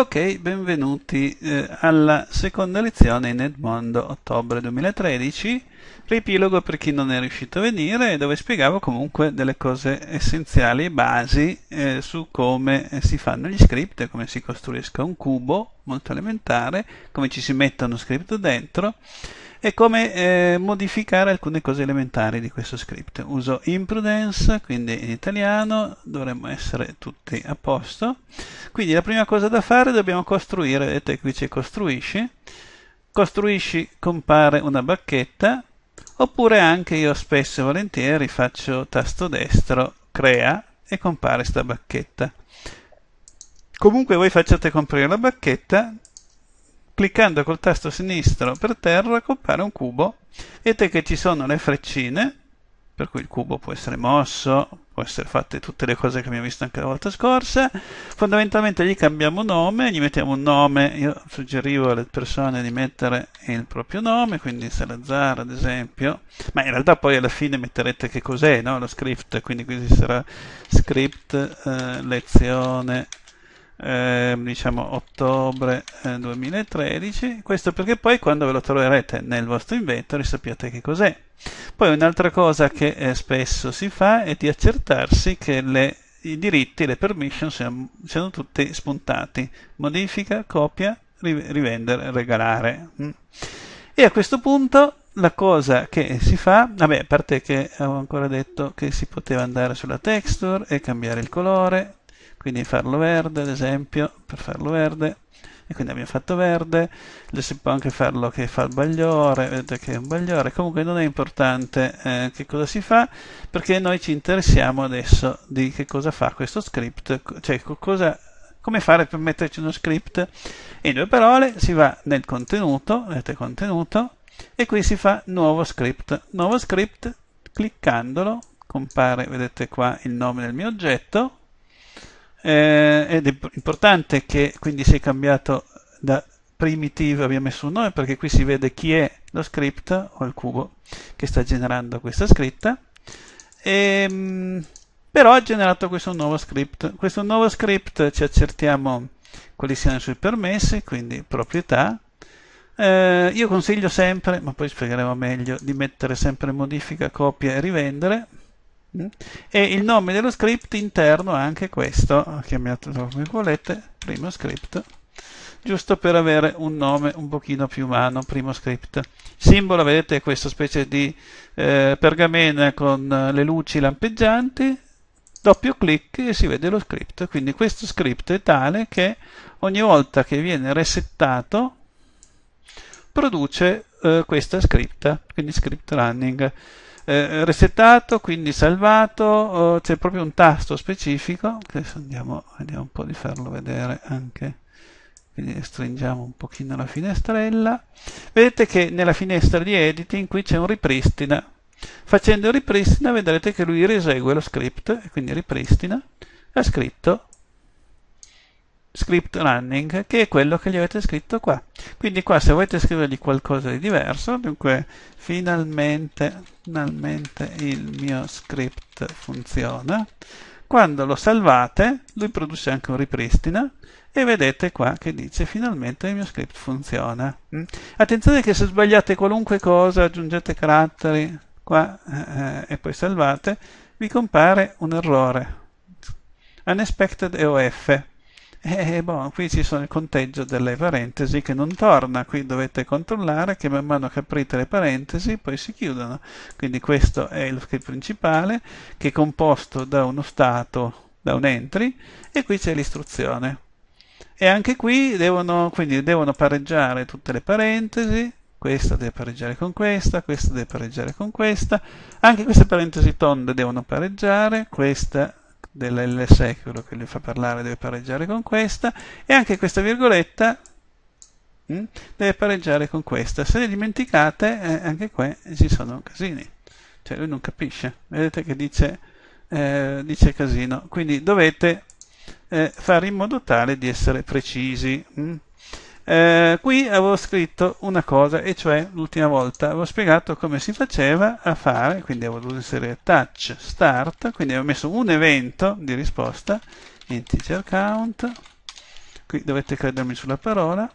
Ok, benvenuti eh, alla seconda lezione in Edmondo ottobre 2013, riepilogo per chi non è riuscito a venire, dove spiegavo comunque delle cose essenziali e basi eh, su come eh, si fanno gli script, come si costruisca un cubo, molto elementare, come ci si mettono script dentro, e come eh, modificare alcune cose elementari di questo script. Uso imprudence, quindi in italiano dovremmo essere tutti a posto. Quindi la prima cosa da fare dobbiamo costruire, vedete qui c'è costruisci, costruisci compare una bacchetta, oppure anche io spesso e volentieri faccio tasto destro, crea e compare sta bacchetta. Comunque voi facciate comprare la bacchetta, cliccando col tasto sinistro per terra compare un cubo. Vedete che ci sono le freccine, per cui il cubo può essere mosso, può essere fatte tutte le cose che abbiamo visto anche la volta scorsa. Fondamentalmente gli cambiamo nome, gli mettiamo un nome, io suggerivo alle persone di mettere il proprio nome, quindi Salazar ad esempio, ma in realtà poi alla fine metterete che cos'è no? lo script, quindi qui ci sarà script eh, lezione eh, diciamo ottobre 2013 eh, questo perché poi quando ve lo troverete nel vostro inventory sappiate che cos'è poi un'altra cosa che eh, spesso si fa è di accertarsi che le, i diritti, le permission siano, siano tutti spuntati modifica, copia, rivendere, regalare mm. e a questo punto la cosa che si fa, vabbè, a parte che avevo ancora detto che si poteva andare sulla texture e cambiare il colore, quindi farlo verde ad esempio per farlo verde e quindi abbiamo fatto verde adesso si può anche farlo che fa il bagliore vedete che è un bagliore comunque non è importante eh, che cosa si fa perché noi ci interessiamo adesso di che cosa fa questo script cioè cosa, come fare per metterci uno script in due parole si va nel contenuto vedete contenuto e qui si fa nuovo script nuovo script cliccandolo compare vedete qua il nome del mio oggetto eh, ed è importante che quindi sia cambiato da primitive abbiamo messo un nome perché qui si vede chi è lo script o il cubo che sta generando questa scritta e, ehm, però ha generato questo nuovo script questo nuovo script ci accertiamo quali siano i suoi permessi quindi proprietà eh, io consiglio sempre ma poi spiegheremo meglio di mettere sempre modifica copia e rivendere e il nome dello script interno è anche questo, chiamatelo come volete, primo script, giusto per avere un nome un pochino più umano, primo script. Simbolo, vedete, è questa specie di eh, pergamena con eh, le luci lampeggianti, doppio clic e si vede lo script. Quindi questo script è tale che ogni volta che viene resettato produce eh, questa script, quindi script running eh, resettato, quindi salvato, oh, c'è proprio un tasto specifico, adesso andiamo, vediamo un po' di farlo vedere anche, quindi stringiamo un pochino la finestrella, vedete che nella finestra di editing qui c'è un ripristina, facendo il ripristina vedrete che lui risegue lo script, quindi ripristina, ha scritto script running che è quello che gli avete scritto qua quindi qua se volete scrivergli qualcosa di diverso dunque finalmente, finalmente il mio script funziona quando lo salvate lui produce anche un ripristino e vedete qua che dice finalmente il mio script funziona mm. attenzione che se sbagliate qualunque cosa aggiungete caratteri qua eh, eh e poi salvate vi compare un errore unexpected EOF e eh, boh, qui ci sono il conteggio delle parentesi che non torna, qui dovete controllare che man mano che aprite le parentesi poi si chiudono. Quindi questo è lo script principale che è composto da uno stato, da un entry e qui c'è l'istruzione. E anche qui devono, devono pareggiare tutte le parentesi, questa deve pareggiare con questa, questa deve pareggiare con questa, anche queste parentesi tonde devono pareggiare, questa dell'L è quello che le fa parlare deve pareggiare con questa e anche questa virgoletta mh, mm, deve pareggiare con questa se le dimenticate eh, anche qua ci sono casini cioè lui non capisce vedete che dice, eh, dice casino quindi dovete eh, fare in modo tale di essere precisi mh. Mm eh, qui avevo scritto una cosa, e cioè l'ultima volta avevo spiegato come si faceva a fare, quindi avevo dovuto inserire touch start, quindi avevo messo un evento di risposta, integer count, qui dovete credermi sulla parola,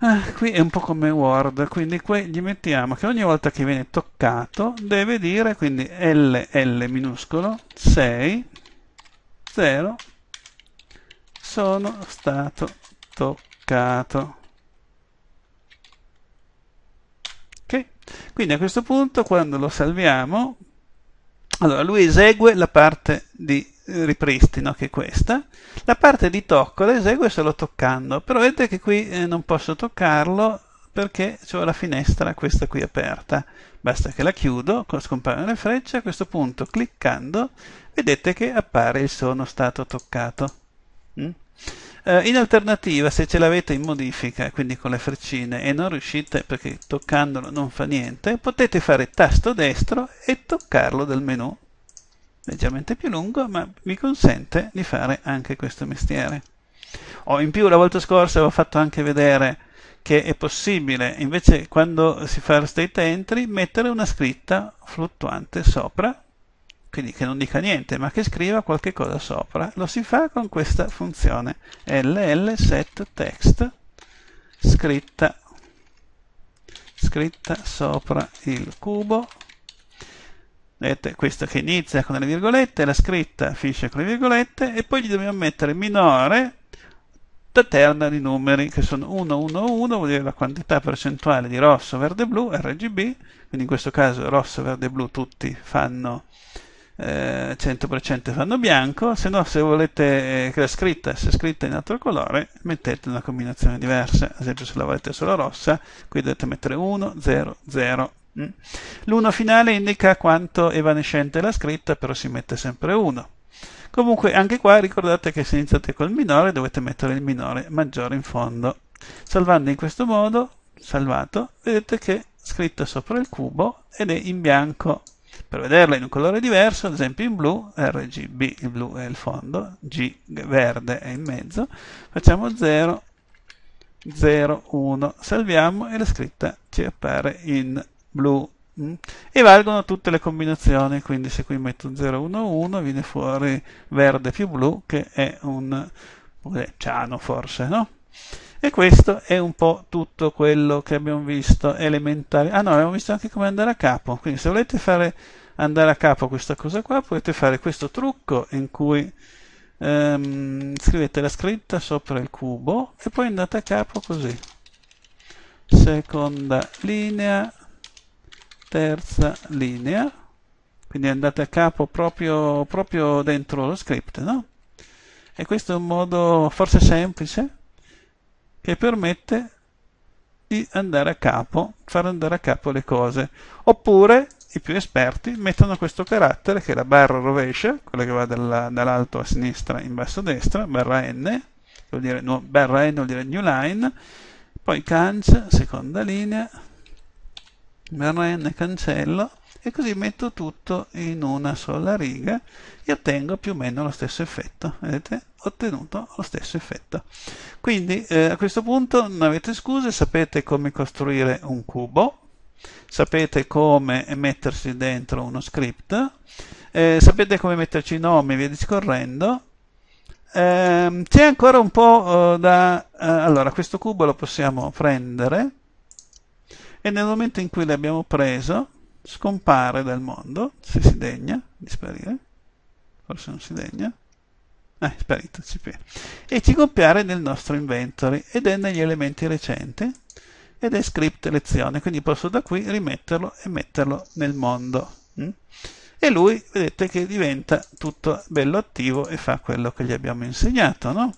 Ah, qui è un po' come Word, quindi qui gli mettiamo che ogni volta che viene toccato deve dire quindi LL minuscolo 6 0 sono stato toccato. Ok, Quindi a questo punto quando lo salviamo, allora lui esegue la parte di eh, ripristino che è questa, la parte di tocco la esegue solo toccando, però vedete che qui eh, non posso toccarlo perché ho la finestra questa qui aperta, basta che la chiudo, scompaiono le frecce, a questo punto cliccando vedete che appare il sono stato toccato. Mm? Eh, in alternativa, se ce l'avete in modifica, quindi con le freccine, e non riuscite perché toccandolo non fa niente, potete fare tasto destro e toccarlo dal menu. Leggermente più lungo, ma mi consente di fare anche questo mestiere. Oh, in più, la volta scorsa avevo fatto anche vedere che è possibile, invece quando si fa il state entry, mettere una scritta fluttuante sopra quindi che non dica niente ma che scriva qualche cosa sopra, lo si fa con questa funzione ll_set_text scritta, scritta sopra il cubo vedete questo che inizia con le virgolette, la scritta finisce con le virgolette e poi gli dobbiamo mettere minore da terna di numeri che sono 1, 1, 1, vuol dire la quantità percentuale di rosso, verde, blu, RGB, quindi in questo caso rosso, verde, blu tutti fanno eh, 100% fanno bianco, se no se volete eh, che la scritta sia scritta in altro colore mettete una combinazione diversa, ad esempio se la volete solo rossa, qui dovete mettere 1, 0, 0. L'1 finale indica quanto evanescente è la scritta, però si mette sempre 1. Comunque anche qua ricordate che se iniziate col minore dovete mettere il minore maggiore in fondo. Salvando in questo modo, salvato, vedete che è scritto sopra il cubo ed è in bianco per vederla in un colore diverso, ad esempio in blu, RGB, il blu è il fondo, G verde è in mezzo, facciamo 0, 0, 1, salviamo e la scritta ci appare in blu. Mm? E valgono tutte le combinazioni, quindi se qui metto 0, 1, 1 viene fuori verde più blu che è un ciano forse, no? E questo è un po' tutto quello che abbiamo visto elementare. Ah no, abbiamo visto anche come andare a capo. Quindi se volete fare andare a capo questa cosa qua, potete fare questo trucco in cui ehm, scrivete la scritta sopra il cubo e poi andate a capo così. Seconda linea, terza linea. Quindi andate a capo proprio, proprio dentro lo script, no? E questo è un modo forse semplice che permette di andare a capo, far andare a capo le cose. Oppure i più esperti mettono questo carattere che è la barra rovescia, quella che va dalla, dall'alto a sinistra in basso a destra, barra N, vuol dire, no, barra N vuol dire new line, poi canc, seconda linea, barra N cancello, e così metto tutto in una sola riga e ottengo più o meno lo stesso effetto. Vedete? Ottenuto lo stesso effetto. Quindi eh, a questo punto non avete scuse, sapete come costruire un cubo, sapete come mettersi dentro uno script, eh, sapete come metterci i nomi e via discorrendo. Eh, c'è ancora un po' eh, da... Eh, allora, questo cubo lo possiamo prendere e nel momento in cui l'abbiamo preso scompare dal mondo, se si degna di sparire, forse non si degna, eh, è sparito, CP, e ci compare nel nostro inventory ed è negli elementi recenti ed è script lezione, quindi posso da qui rimetterlo e metterlo nel mondo. Mm? E lui vedete che diventa tutto bello attivo e fa quello che gli abbiamo insegnato, no?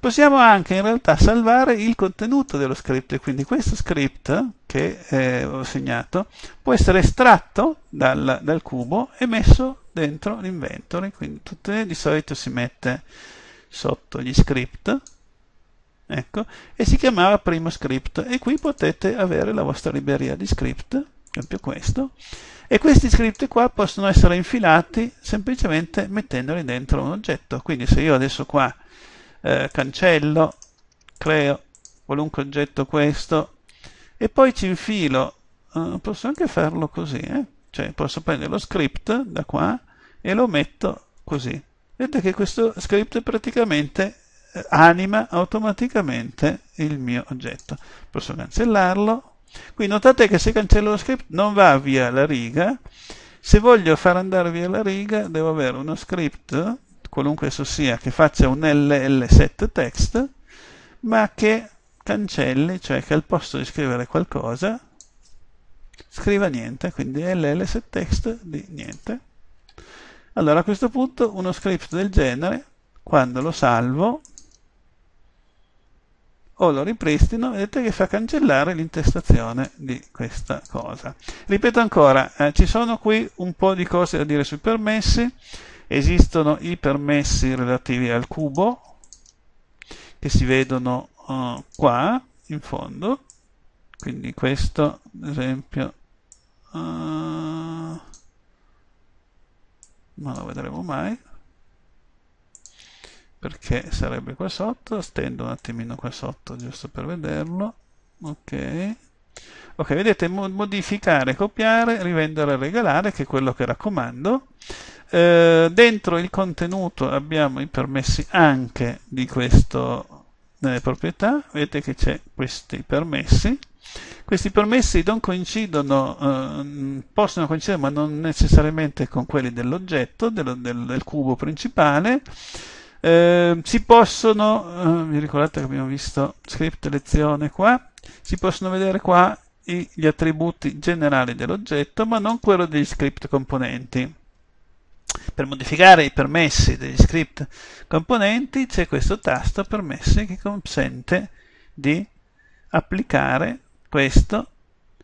possiamo anche in realtà salvare il contenuto dello script quindi questo script che eh, ho segnato può essere estratto dal, dal cubo e messo dentro l'inventory quindi tutte, di solito si mette sotto gli script ecco, e si chiamava primo script e qui potete avere la vostra libreria di script per esempio questo e questi script qua possono essere infilati semplicemente mettendoli dentro un oggetto quindi se io adesso qua eh, cancello, creo qualunque oggetto questo e poi ci infilo, uh, posso anche farlo così, eh? cioè posso prendere lo script da qua e lo metto così. Vedete che questo script praticamente eh, anima automaticamente il mio oggetto. Posso cancellarlo. Qui notate che se cancello lo script non va via la riga. Se voglio far andare via la riga devo avere uno script qualunque esso sia, che faccia un ll text, ma che cancelli, cioè che al posto di scrivere qualcosa scriva niente, quindi ll text di niente. Allora a questo punto uno script del genere, quando lo salvo o lo ripristino, vedete che fa cancellare l'intestazione di questa cosa. Ripeto ancora, eh, ci sono qui un po' di cose da dire sui permessi, Esistono i permessi relativi al cubo, che si vedono uh, qua, in fondo. Quindi questo, ad esempio, uh, non lo vedremo mai, perché sarebbe qua sotto. Stendo un attimino qua sotto, giusto per vederlo. Ok, Ok, vedete modificare, copiare, rivendere, regalare, che è quello che raccomando. Eh, dentro il contenuto abbiamo i permessi anche di questo nelle eh, proprietà, vedete che c'è questi permessi. Questi permessi non coincidono, eh, possono coincidere ma non necessariamente con quelli dell'oggetto, del, del, del, cubo principale. Eh, si possono, eh, ricordate che abbiamo visto script lezione qua, si possono vedere qua i, gli attributi generali dell'oggetto ma non quello degli script componenti per modificare i permessi degli script componenti c'è questo tasto permessi che consente di applicare questo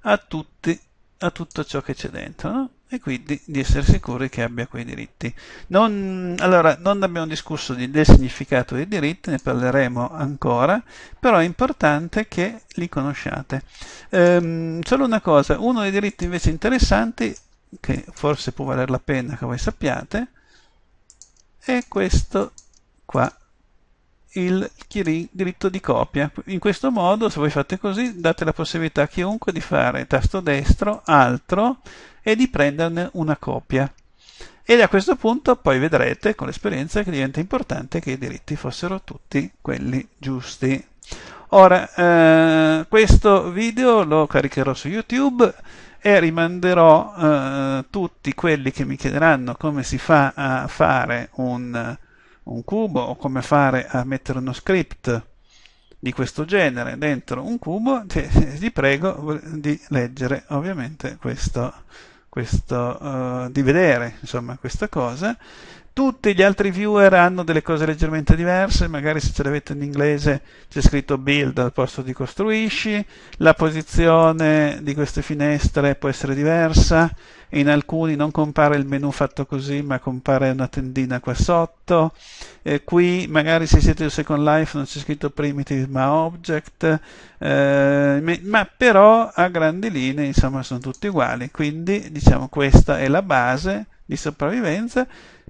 a, tutti, a tutto ciò che c'è dentro no? e quindi di essere sicuri che abbia quei diritti. Non, allora, non abbiamo discusso di, del significato dei diritti, ne parleremo ancora, però è importante che li conosciate. Ehm, solo una cosa, uno dei diritti invece interessanti che forse può valer la pena che voi sappiate è questo qua il diritto di copia in questo modo se voi fate così date la possibilità a chiunque di fare tasto destro altro e di prenderne una copia e a questo punto poi vedrete con l'esperienza che diventa importante che i diritti fossero tutti quelli giusti ora eh, questo video lo caricherò su youtube e rimanderò eh, tutti quelli che mi chiederanno come si fa a fare un, un cubo o come fare a mettere uno script di questo genere dentro un cubo, ti prego di leggere ovviamente questo, questo uh, di vedere insomma questa cosa tutti gli altri viewer hanno delle cose leggermente diverse, magari se ce l'avete in inglese c'è scritto build al posto di costruisci, la posizione di queste finestre può essere diversa, in alcuni non compare il menu fatto così ma compare una tendina qua sotto, eh, qui magari se siete su Second Life non c'è scritto primitive ma object, eh, ma però a grandi linee insomma sono tutti uguali, quindi diciamo questa è la base di sopravvivenza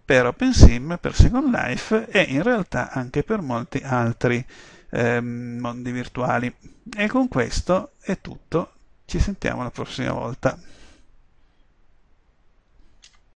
per OpenSim, per Second Life e in realtà anche per molti altri eh, mondi virtuali. E con questo è tutto, ci sentiamo la prossima volta.